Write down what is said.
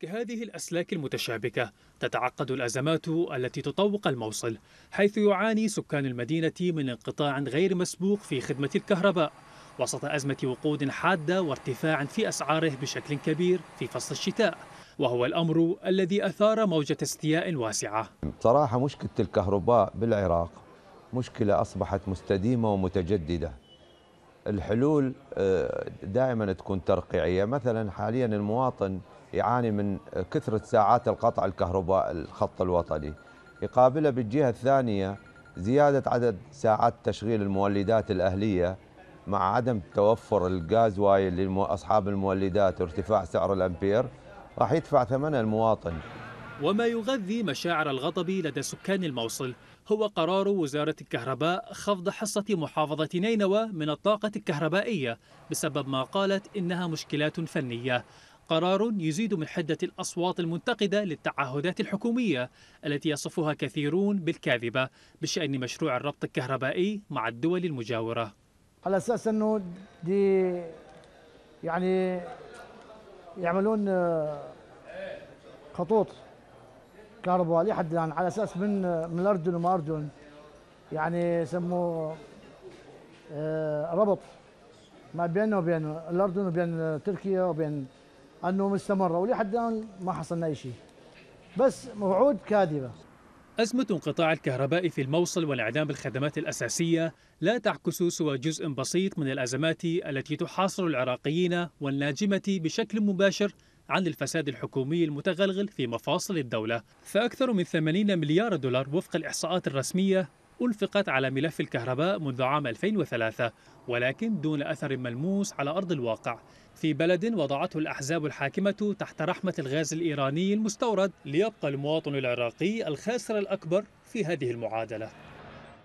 كهذه الأسلاك المتشابكة تتعقد الأزمات التي تطوق الموصل حيث يعاني سكان المدينة من انقطاع غير مسبوق في خدمة الكهرباء وسط أزمة وقود حادة وارتفاع في أسعاره بشكل كبير في فصل الشتاء وهو الأمر الذي أثار موجة استياء واسعة بصراحة مشكلة الكهرباء بالعراق مشكلة أصبحت مستديمة ومتجددة الحلول آه، دائما تكون ترقيعية مثلا حاليا المواطن يعاني من كثرة ساعات القطع الكهرباء الخط الوطني يقابلها بالجهة الثانية زيادة عدد ساعات تشغيل المولدات الأهلية مع عدم توفر الغاز وايل لأصحاب المولدات وارتفاع سعر الأمبير راح يدفع ثمنها المواطن وما يغذي مشاعر الغضب لدى سكان الموصل هو قرار وزارة الكهرباء خفض حصة محافظة نينوى من الطاقة الكهربائية بسبب ما قالت إنها مشكلات فنية قرار يزيد من حدة الأصوات المنتقدة للتعهدات الحكومية التي يصفها كثيرون بالكاذبة بشأن مشروع الربط الكهربائي مع الدول المجاورة على أساس أنه دي يعني يعملون آه، خطوط كهرباء لحد الآن على أساس من آه، من الأردن وما أردن يعني سموا آه، ربط ما بيننا وبين الأردن وبين تركيا وبين انه مستمره ولحد الان ما حصلنا اي شيء بس وعود كاذبه أزمة انقطاع الكهرباء في الموصل وانعدام الخدمات الأساسية لا تعكس سوى جزء بسيط من الأزمات التي تحاصر العراقيين والناجمة بشكل مباشر عن الفساد الحكومي المتغلغل في مفاصل الدولة فأكثر من 80 مليار دولار وفق الإحصاءات الرسمية ألفقت على ملف الكهرباء منذ عام 2003 ولكن دون أثر ملموس على أرض الواقع في بلد وضعته الأحزاب الحاكمة تحت رحمة الغاز الإيراني المستورد ليبقى المواطن العراقي الخاسر الأكبر في هذه المعادلة